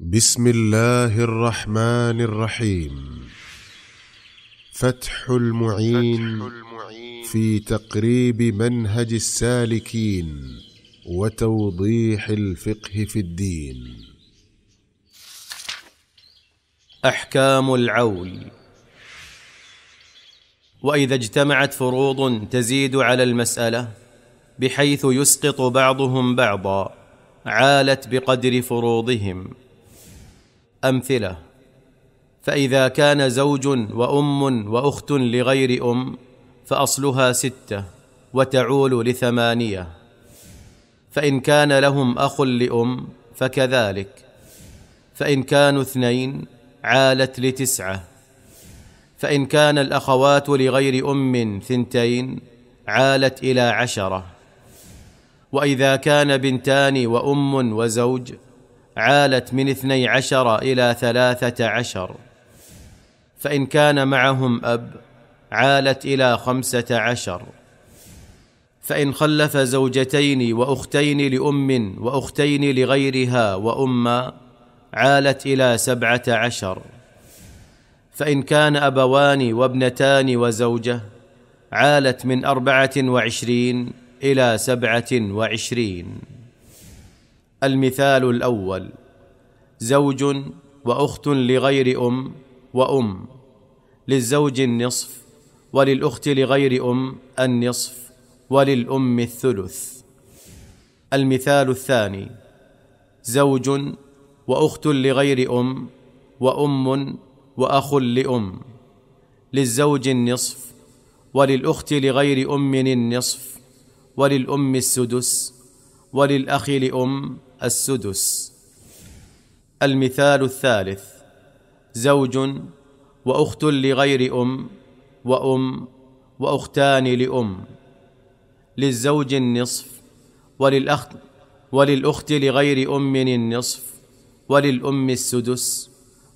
بسم الله الرحمن الرحيم فتح المعين, في تقريب منهج السالكين وتوضيح الفقه في الدين احكام العول واذا اجتمعت فروض تزيد على المساله بحيث يسقط بعضهم بعضا عالت بقدر فروضهم امثله فاذا كان زوج وام واخت لغير ام فاصلها سته وتعول لثمانيه فان كان لهم اخ لام فكذلك فان كانوا اثنين عالت لتسعه فان كان الاخوات لغير ام ثنتين عالت الى عشره واذا كان بنتان وام وزوج عالت من اثني عشر الى ثلاثه عشر فان كان معهم اب عالت الى خمسه عشر فان خلف زوجتين واختين لام واختين لغيرها وأما عالت الى سبعه عشر فان كان ابوان وابنتان وزوجه عالت من اربعه وعشرين الى سبعه وعشرين المثال الاول زوج واخت لغير ام وام للزوج النصف وللاخت لغير ام النصف وللام الثلث المثال الثاني زوج واخت لغير ام وام واخ لام للزوج النصف وللاخت لغير ام النصف وللام السدس وللاخ لام السدس المثال الثالث زوج واخت لغير ام وام واختان لام للزوج النصف وللأخت وللأخت لغير أم النصف وللأم السدس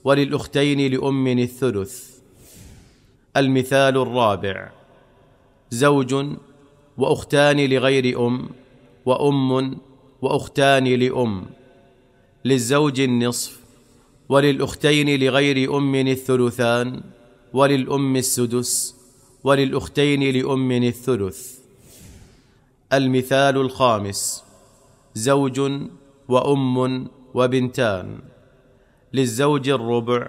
وللأختين لأم الثلث المثال الرابع زوج وأختان لغير أم وأم واختان لام للزوج النصف وللاختين لغير ام الثلثان وللام السدس وللاختين لام الثلث المثال الخامس زوج وام وبنتان للزوج الربع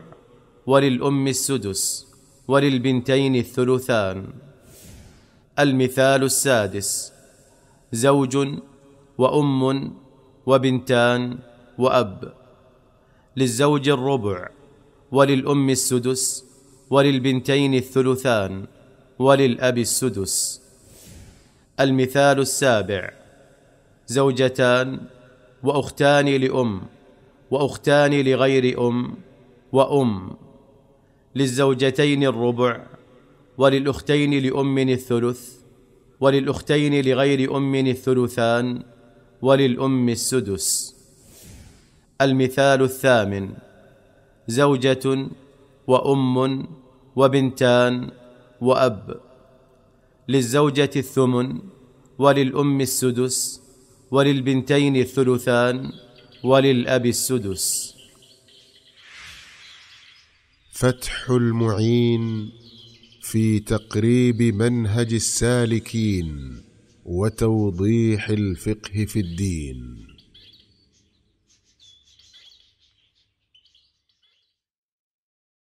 وللام السدس وللبنتين الثلثان المثال السادس زوج وام وبنتان واب للزوج الربع وللام السدس وللبنتين الثلثان وللاب السدس المثال السابع زوجتان واختان لام واختان لغير ام وام للزوجتين الربع وللاختين لام الثلث وللاختين لغير ام الثلثان وللام السدس المثال الثامن زوجه وام وبنتان واب للزوجه الثمن وللام السدس وللبنتين الثلثان وللاب السدس فتح المعين في تقريب منهج السالكين وتوضيح الفقه في الدين